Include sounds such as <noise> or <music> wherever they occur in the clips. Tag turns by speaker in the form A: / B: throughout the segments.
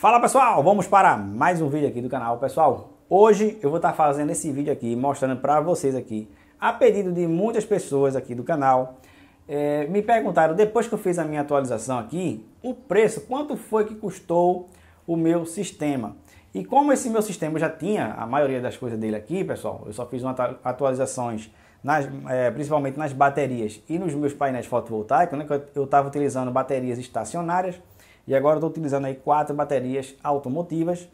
A: Fala pessoal, vamos para mais um vídeo aqui do canal. Pessoal, hoje eu vou estar tá fazendo esse vídeo aqui, mostrando para vocês aqui, a pedido de muitas pessoas aqui do canal, é, me perguntaram, depois que eu fiz a minha atualização aqui, o preço, quanto foi que custou o meu sistema? E como esse meu sistema já tinha a maioria das coisas dele aqui, pessoal, eu só fiz uma atualizações, nas, é, principalmente nas baterias e nos meus painéis fotovoltaicos, né, que eu estava utilizando baterias estacionárias, e agora estou utilizando aí quatro baterias automotivas.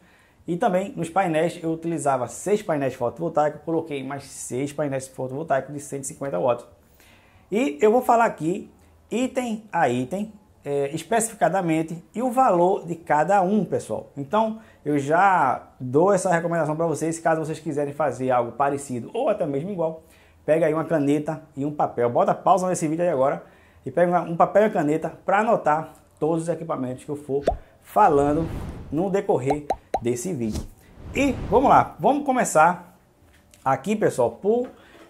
A: E também nos painéis eu utilizava seis painéis fotovoltaicos, coloquei mais seis painéis fotovoltaicos de 150 watts. E eu vou falar aqui item a item, é, especificadamente e o valor de cada um, pessoal. Então eu já dou essa recomendação para vocês, caso vocês quiserem fazer algo parecido ou até mesmo igual, pega aí uma caneta e um papel, bota pausa nesse vídeo aí agora e pega um papel e caneta para anotar todos os equipamentos que eu for falando no decorrer desse vídeo. E vamos lá, vamos começar aqui, pessoal, por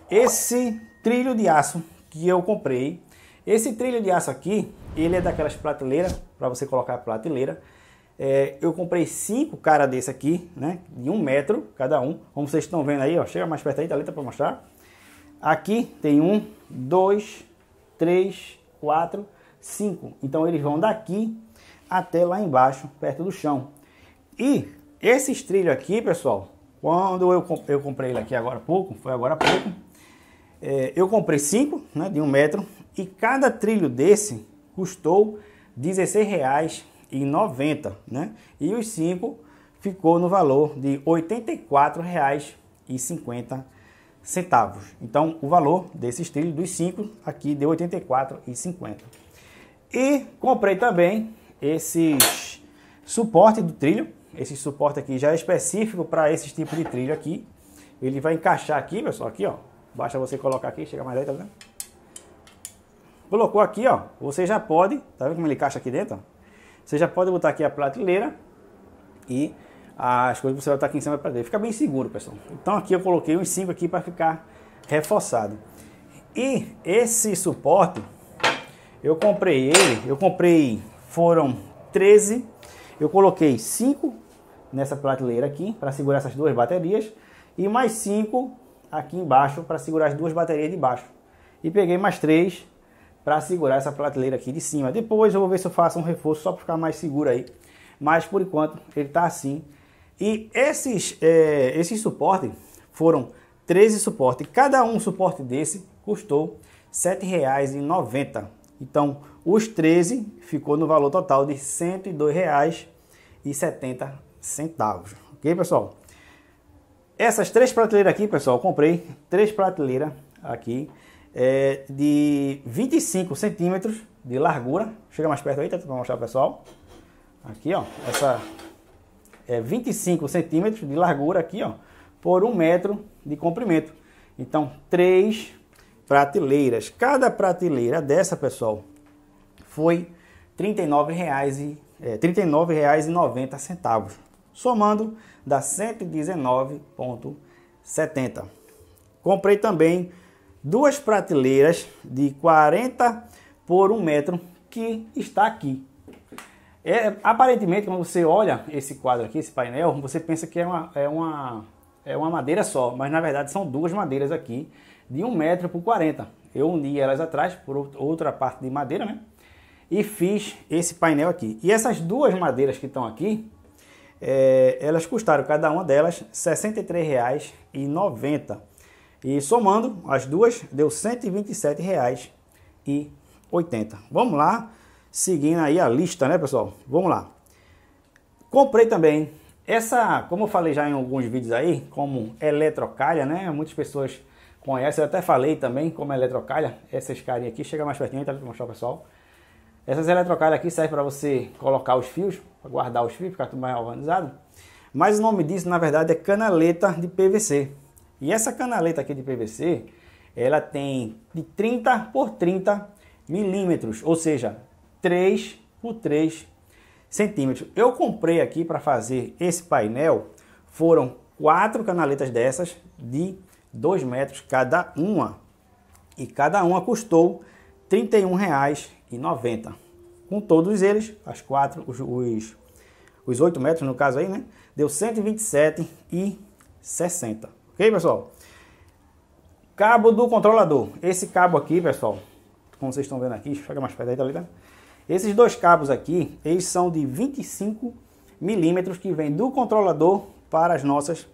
A: esse trilho de aço que eu comprei. Esse trilho de aço aqui, ele é daquelas prateleiras, para você colocar a prateleira. É, eu comprei cinco cara desse aqui, né, de um metro cada um, como vocês estão vendo aí, ó, chega mais perto aí, tá letra tá para mostrar. Aqui tem um, dois, três, quatro, 5. Então eles vão daqui até lá embaixo, perto do chão. E esses trilhos aqui, pessoal, quando eu, eu comprei ele aqui agora há pouco, foi agora há pouco, é, eu comprei 5, né, de um metro, e cada trilho desse custou R$ 16,90, né? E os 5 ficou no valor de R$ 84,50 centavos. Então, o valor desses trilhos dos 5 aqui deu R$ 84,50. E comprei também esses suporte do trilho. Esse suporte aqui já é específico para esse tipo de trilho aqui. Ele vai encaixar aqui, pessoal, aqui, ó. Basta você colocar aqui, chega mais aí, tá vendo? Colocou aqui, ó. Você já pode, tá vendo como ele encaixa aqui dentro? Você já pode botar aqui a prateleira e as coisas você vai estar aqui em cima para dentro. Fica bem seguro, pessoal. Então aqui eu coloquei uns 5 aqui para ficar reforçado. E esse suporte eu comprei ele, eu comprei, foram 13. Eu coloquei 5 nessa prateleira aqui para segurar essas duas baterias e mais 5 aqui embaixo para segurar as duas baterias de baixo. E peguei mais 3 para segurar essa prateleira aqui de cima. Depois eu vou ver se eu faço um reforço só para ficar mais seguro aí. Mas por enquanto ele está assim. E esses, é, esses suportes foram 13 suportes. Cada um suporte desse custou R$ 7,90. Então, os 13 ficou no valor total de R$ 102,70. Ok, pessoal? Essas três prateleiras aqui, pessoal, comprei três prateleiras aqui é, de 25 centímetros de largura. Chega mais perto aí, tá? Pra mostrar, pessoal. Aqui, ó. Essa é 25 centímetros de largura aqui, ó. Por um metro de comprimento. Então, três prateleiras. Cada prateleira dessa, pessoal, foi R$ 39,90. É, R$ somando dá 119,70. Comprei também duas prateleiras de 40 por 1 metro que está aqui. É, aparentemente, quando você olha esse quadro aqui, esse painel, você pensa que é uma, é, uma, é uma madeira só, mas na verdade são duas madeiras aqui de 1 metro por 40. Eu uni elas atrás por outra parte de madeira, né? E fiz esse painel aqui. E essas duas madeiras que estão aqui, é, elas custaram cada uma delas R$ 63,90. E somando as duas, deu R$ 127,80. Vamos lá, seguindo aí a lista, né, pessoal? Vamos lá. Comprei também essa, como eu falei já em alguns vídeos aí, como eletrocalha, né? Muitas pessoas conhece, Eu até falei também, como é eletrocalha, essas carinhas aqui, chega mais pertinho, tá? para mostrar pessoal. Essas eletrocalhas aqui servem para você colocar os fios, para guardar os fios, ficar tudo mais organizado. Mas o nome disso, na verdade, é canaleta de PVC. E essa canaleta aqui de PVC, ela tem de 30 por 30 milímetros, ou seja, 3 por 3 centímetros. Eu comprei aqui para fazer esse painel, foram quatro canaletas dessas de 2 metros cada uma. E cada uma custou R$ 31,90. Com todos eles, as quatro, os, os, os 8 metros no caso aí, né? Deu R$ 127,60. Ok, pessoal? Cabo do controlador. Esse cabo aqui, pessoal, como vocês estão vendo aqui, chega mais perto aí, tá ligado? Esses dois cabos aqui, eles são de 25 milímetros que vem do controlador para as nossas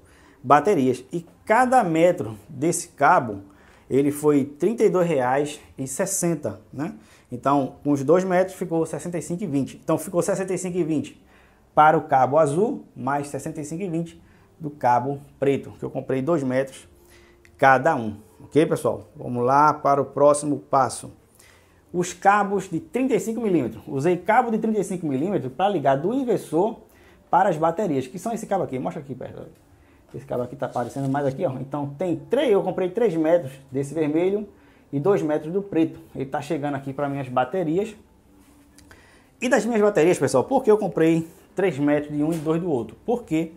A: baterias. E cada metro desse cabo, ele foi R$ 32,60, né? Então, com os dois metros ficou R$ 65,20. Então, ficou R$ 65,20 para o cabo azul, mais R$ 65,20 do cabo preto, que eu comprei dois metros cada um. Ok, pessoal? Vamos lá para o próximo passo. Os cabos de 35 milímetros. Usei cabo de 35 milímetros para ligar do inversor para as baterias, que são esse cabo aqui. Mostra aqui, perto. Esse cabo aqui está aparecendo mais aqui, ó. Então tem três, eu comprei 3 metros desse vermelho e 2 metros do preto. Ele está chegando aqui para minhas baterias. E das minhas baterias, pessoal, por que eu comprei 3 metros de um e 2 do outro? Porque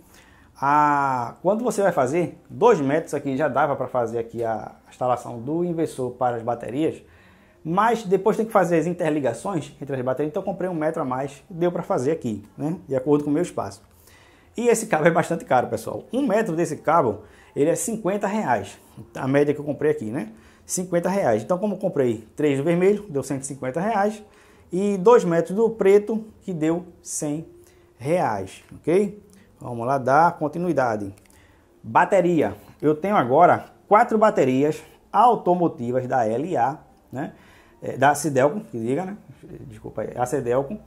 A: a, quando você vai fazer 2 metros aqui, já dava para fazer aqui a instalação do inversor para as baterias, mas depois tem que fazer as interligações entre as baterias, então comprei um metro a mais, deu para fazer aqui, né? De acordo com o meu espaço. E esse cabo é bastante caro, pessoal. Um metro desse cabo, ele é 50 reais. A média que eu comprei aqui, né? 50 reais. Então, como eu comprei três do vermelho, deu 150 reais. E dois metros do preto, que deu 100 reais, ok? Vamos lá dar continuidade. Bateria. Eu tenho agora quatro baterias automotivas da LA, né? É, da Cidelco, que diga, né? Desculpa aí, a Cidelco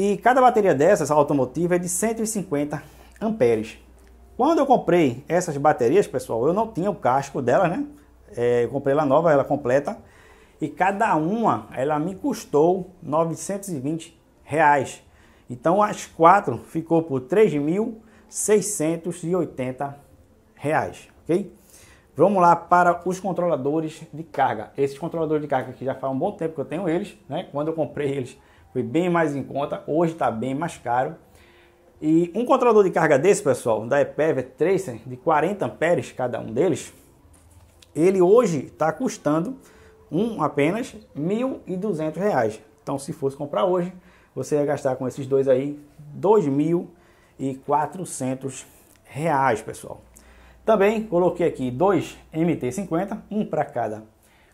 A: e cada bateria essa automotiva é de 150 amperes. Quando eu comprei essas baterias, pessoal, eu não tinha o casco dela, né? É, eu comprei ela nova, ela completa. E cada uma, ela me custou 920 reais. Então as quatro ficou por 3.680 reais, ok? Vamos lá para os controladores de carga. Esses controladores de carga que já faz um bom tempo que eu tenho eles, né? Quando eu comprei eles, foi bem mais em conta, hoje está bem mais caro. E um controlador de carga desse, pessoal, da EPEV é Tracer, né, de 40 amperes cada um deles, ele hoje está custando um apenas R$ 1.200. Então, se fosse comprar hoje, você ia gastar com esses dois aí R$ reais pessoal. Também coloquei aqui dois MT50, um para cada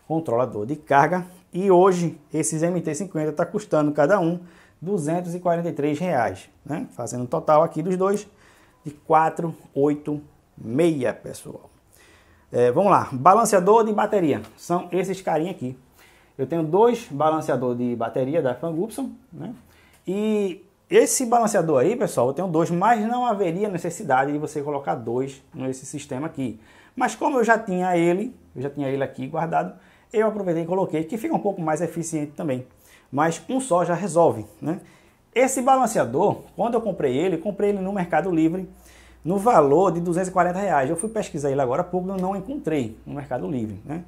A: controlador de carga. E hoje esses MT-50 está custando cada um R$ 243, reais, né? fazendo um total aqui dos dois de 486, pessoal. É, vamos lá, balanceador de bateria, são esses carinha aqui. Eu tenho dois balanceadores de bateria da Fan né? E esse balanceador aí, pessoal, eu tenho dois, mas não haveria necessidade de você colocar dois nesse sistema aqui. Mas como eu já tinha ele, eu já tinha ele aqui guardado, eu aproveitei e coloquei, que fica um pouco mais eficiente também. Mas um só já resolve, né? Esse balanceador, quando eu comprei ele, comprei ele no Mercado Livre no valor de 240 reais. Eu fui pesquisar ele agora há pouco, e não encontrei no Mercado Livre, né?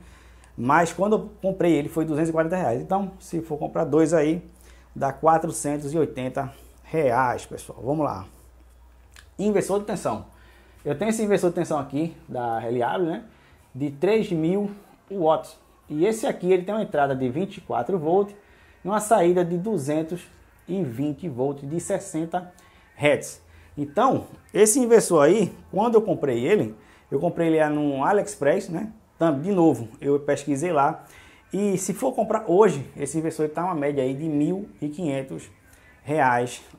A: Mas quando eu comprei ele foi 240 reais. Então, se for comprar dois aí, dá 480 reais, pessoal. Vamos lá. Inversor de tensão. Eu tenho esse inversor de tensão aqui da Reliable, né? De 3.000 watts. E esse aqui ele tem uma entrada de 24 volts e uma saída de 220 volts de 60 Hz. Então, esse inversor aí, quando eu comprei ele, eu comprei ele no AliExpress, né? De novo, eu pesquisei lá. E se for comprar hoje, esse inversor está uma média aí de R$ 1.500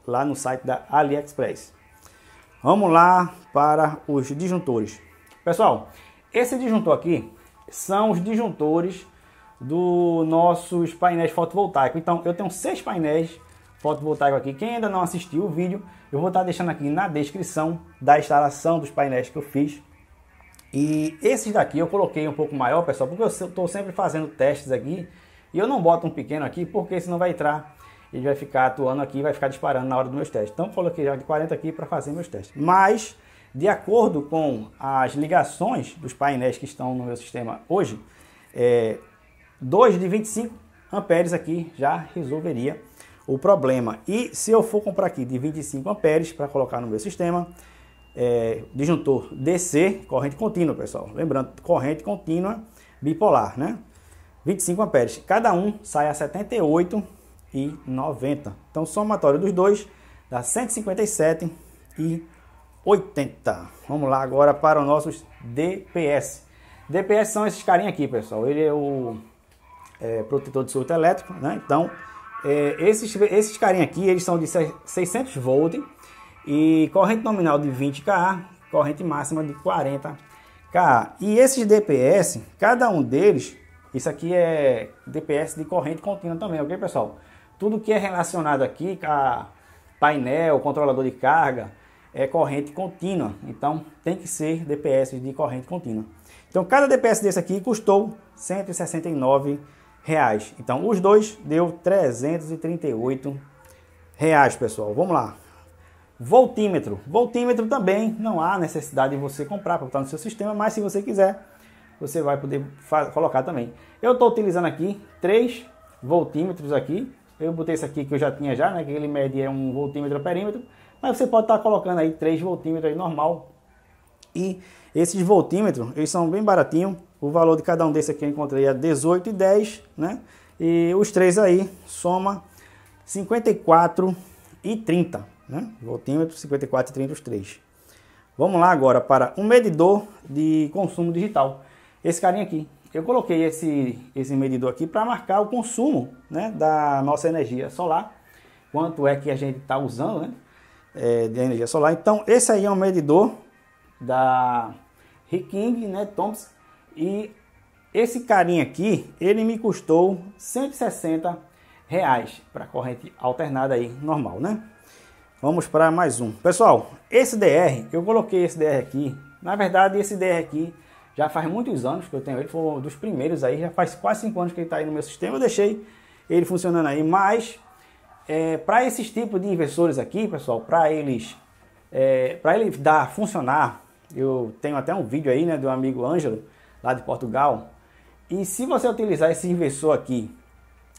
A: lá no site da AliExpress. Vamos lá para os disjuntores. Pessoal, esse disjuntor aqui, são os disjuntores do nossos painéis fotovoltaicos. Então, eu tenho seis painéis fotovoltaicos aqui. Quem ainda não assistiu o vídeo, eu vou estar tá deixando aqui na descrição da instalação dos painéis que eu fiz. E esses daqui eu coloquei um pouco maior, pessoal, porque eu estou sempre fazendo testes aqui. E eu não boto um pequeno aqui, porque senão vai entrar ele vai ficar atuando aqui, vai ficar disparando na hora dos meus testes. Então, coloquei já de 40 aqui para fazer meus testes. Mas de acordo com as ligações dos painéis que estão no meu sistema hoje, é, 2 de 25 amperes aqui já resolveria o problema. E se eu for comprar aqui de 25 amperes para colocar no meu sistema, é, disjuntor DC, corrente contínua, pessoal. Lembrando, corrente contínua bipolar, né? 25 amperes. Cada um sai a 78 e 90. Então, somatório dos dois dá 157 e 80. Vamos lá agora para os nossos DPS. DPS são esses carinha aqui, pessoal. Ele é o é, protetor de surto elétrico, né? Então, é, esses, esses carinha aqui, eles são de 600 volts e corrente nominal de 20 kA, corrente máxima de 40 kA. E esses DPS, cada um deles, isso aqui é DPS de corrente contínua também, ok, pessoal? Tudo que é relacionado aqui a painel, controlador de carga, é corrente contínua. Então tem que ser DPS de corrente contínua. Então cada DPS desse aqui custou 169 reais. Então os dois deu 338 reais, pessoal. Vamos lá. Voltímetro. Voltímetro também não há necessidade de você comprar para botar tá no seu sistema, mas se você quiser, você vai poder colocar também. Eu estou utilizando aqui três voltímetros aqui. Eu botei esse aqui que eu já tinha já, né? Que ele mede é um voltímetro perímetro. Mas você pode estar colocando aí 3 voltímetros aí normal. E esses voltímetros, eles são bem baratinho. O valor de cada um desses aqui eu encontrei é 18,10, né? E os três aí soma 54,30, né? Voltímetro 54,30 os três. Vamos lá agora para um medidor de consumo digital. Esse carinha aqui. Eu coloquei esse, esse medidor aqui para marcar o consumo né, da nossa energia solar. Quanto é que a gente está usando, né? é, de energia solar. Então, esse aí é um medidor da Riking, né, Thomas. e esse carinha aqui, ele me custou 160 reais para corrente alternada aí, normal, né? Vamos para mais um. Pessoal, esse DR, eu coloquei esse DR aqui, na verdade esse DR aqui já faz muitos anos que eu tenho ele, foi um dos primeiros aí, já faz quase 5 anos que ele está aí no meu sistema, eu deixei ele funcionando aí, mas é, para esses tipos de investidores aqui, pessoal, para eles, é, para ele dar funcionar, eu tenho até um vídeo aí, né, do amigo Ângelo lá de Portugal. E se você utilizar esse inversor aqui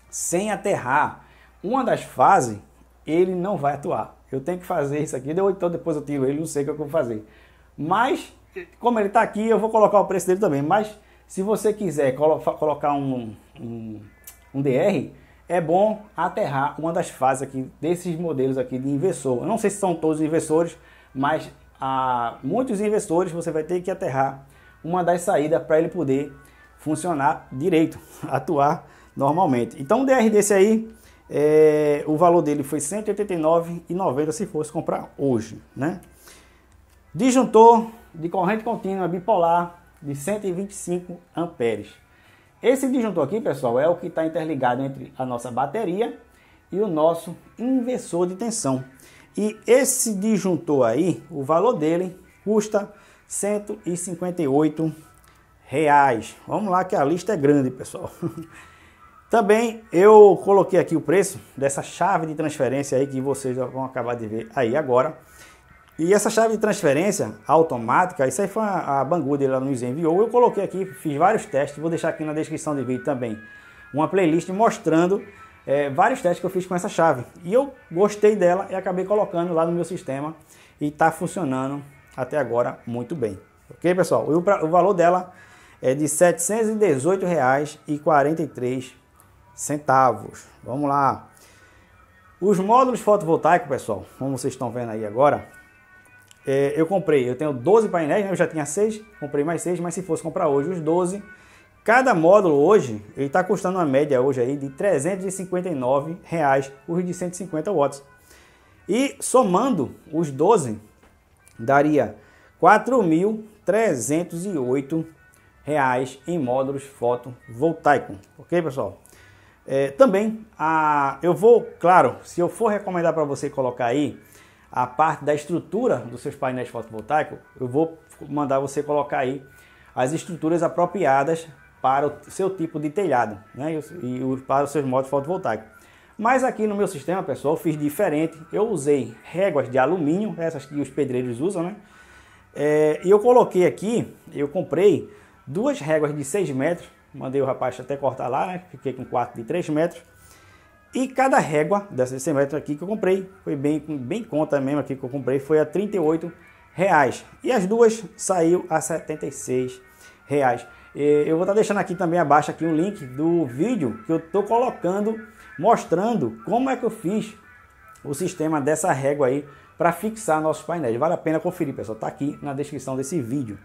A: sem aterrar uma das fases, ele não vai atuar. Eu tenho que fazer isso aqui, então depois eu tiro ele, não sei o que eu vou fazer. Mas, como ele está aqui, eu vou colocar o preço dele também. Mas, se você quiser colo colocar um, um, um, DR, é bom aterrar uma das fases aqui desses modelos aqui de inversor. Eu não sei se são todos inversores, mas há ah, muitos inversores você vai ter que aterrar uma das saídas para ele poder funcionar direito, <laughs> atuar normalmente. Então o DR desse aí, é, o valor dele foi R$ 189,90 se fosse comprar hoje, né? Disjuntor de corrente contínua bipolar de 125 amperes. Esse disjuntor aqui, pessoal, é o que está interligado entre a nossa bateria e o nosso inversor de tensão. E esse disjuntor aí, o valor dele custa 158 reais. Vamos lá que a lista é grande, pessoal. <laughs> Também eu coloquei aqui o preço dessa chave de transferência aí que vocês vão acabar de ver aí agora. E essa chave de transferência automática, isso aí foi a, a Banggood, ela nos enviou. Eu coloquei aqui, fiz vários testes, vou deixar aqui na descrição do vídeo também uma playlist mostrando é, vários testes que eu fiz com essa chave. E eu gostei dela e acabei colocando lá no meu sistema e está funcionando até agora muito bem. Ok, pessoal? O, o valor dela é de R$ 718,43. Vamos lá. Os módulos fotovoltaicos, pessoal, como vocês estão vendo aí agora, é, eu comprei, eu tenho 12 painéis, né? eu já tinha 6, comprei mais 6, mas se fosse comprar hoje os 12, cada módulo hoje, ele está custando uma média hoje aí de R$ 359 reais, os de 150 watts. E somando os 12, daria R$ 4.308 reais em módulos fotovoltaico, ok pessoal? É, também, a, eu vou, claro, se eu for recomendar para você colocar aí a parte da estrutura dos seus painéis fotovoltaicos, eu vou mandar você colocar aí as estruturas apropriadas para o seu tipo de telhado né? e, para os seus modos fotovoltaicos. Mas aqui no meu sistema, pessoal, fiz diferente. Eu usei réguas de alumínio, essas que os pedreiros usam, né? É, e eu coloquei aqui, eu comprei duas réguas de 6 metros, mandei o rapaz até cortar lá, né? Fiquei com quarto de 3 metros e cada régua dessa de 100 metros aqui que eu comprei, foi bem, bem conta mesmo aqui que eu comprei, foi a 38 reais. E as duas saiu a 76 reais. Eu vou estar tá deixando aqui também abaixo aqui um link do vídeo que eu estou colocando, mostrando como é que eu fiz o sistema dessa régua aí para fixar nossos painéis. Vale a pena conferir, pessoal. Está aqui na descrição desse vídeo.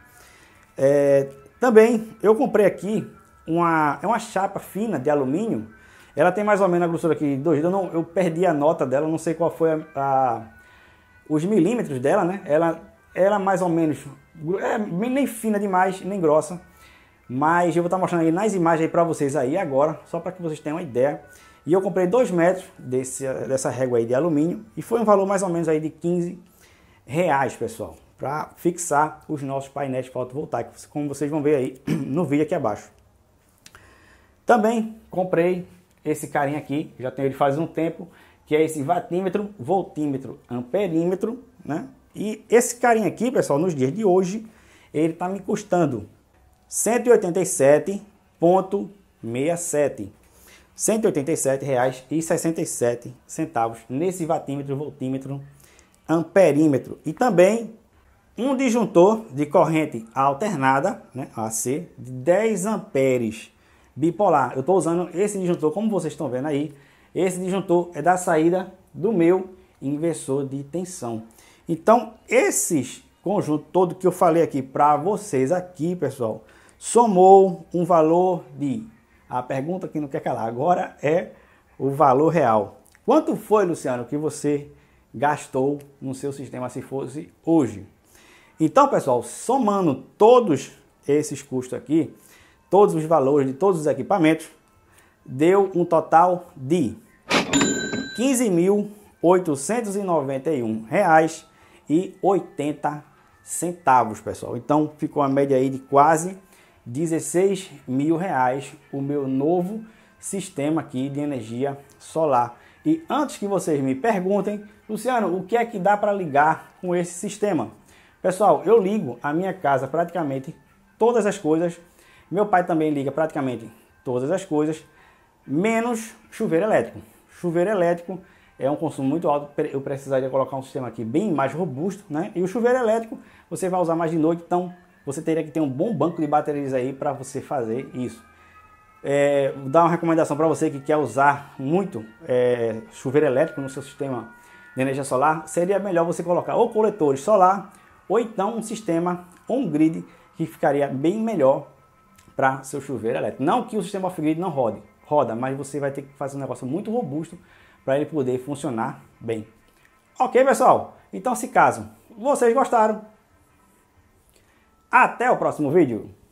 A: É, também eu comprei aqui uma, é uma chapa fina de alumínio ela tem mais ou menos a grossura aqui de 2 eu, não, eu perdi a nota dela, não sei qual foi a, a, os milímetros dela, né? Ela, ela mais ou menos, é, nem fina demais, nem grossa. Mas eu vou estar mostrando aí nas imagens para vocês aí agora, só para que vocês tenham uma ideia. E eu comprei 2 metros desse, dessa régua aí de alumínio e foi um valor mais ou menos aí de 15 reais, pessoal, para fixar os nossos painéis fotovoltaicos, como vocês vão ver aí <clears throat> no vídeo aqui abaixo. Também comprei esse carinha aqui, já tenho ele faz um tempo, que é esse vatímetro, voltímetro, amperímetro, né? E esse carinha aqui, pessoal, nos dias de hoje, ele está me custando 187,67. 187 reais e 67 centavos nesse vatímetro, voltímetro, amperímetro. E também um disjuntor de corrente alternada, né, AC, de 10 amperes bipolar. Eu estou usando esse disjuntor, como vocês estão vendo aí, esse disjuntor é da saída do meu inversor de tensão. Então, esses conjunto todo que eu falei aqui para vocês aqui, pessoal, somou um valor de a pergunta que não quer calar agora é o valor real. Quanto foi, Luciano, que você gastou no seu sistema se fosse hoje? Então, pessoal, somando todos esses custos aqui, todos os valores de todos os equipamentos, deu um total de R$ 15.891,80, pessoal. Então ficou a média aí de quase 16 mil reais o meu novo sistema aqui de energia solar. E antes que vocês me perguntem, Luciano, o que é que dá para ligar com esse sistema? Pessoal, eu ligo a minha casa praticamente todas as coisas meu pai também liga praticamente todas as coisas, menos chuveiro elétrico. Chuveiro elétrico é um consumo muito alto, eu precisaria colocar um sistema aqui bem mais robusto, né? E o chuveiro elétrico você vai usar mais de noite, então você teria que ter um bom banco de baterias aí para você fazer isso. É, vou dar uma recomendação para você que quer usar muito é, chuveiro elétrico no seu sistema de energia solar, seria melhor você colocar ou coletores solar ou então um sistema on-grid que ficaria bem melhor para seu chuveiro elétrico. Não que o sistema off-grid não rode, roda, mas você vai ter que fazer um negócio muito robusto para ele poder funcionar bem. Ok, pessoal? Então, se caso vocês gostaram, até o próximo vídeo!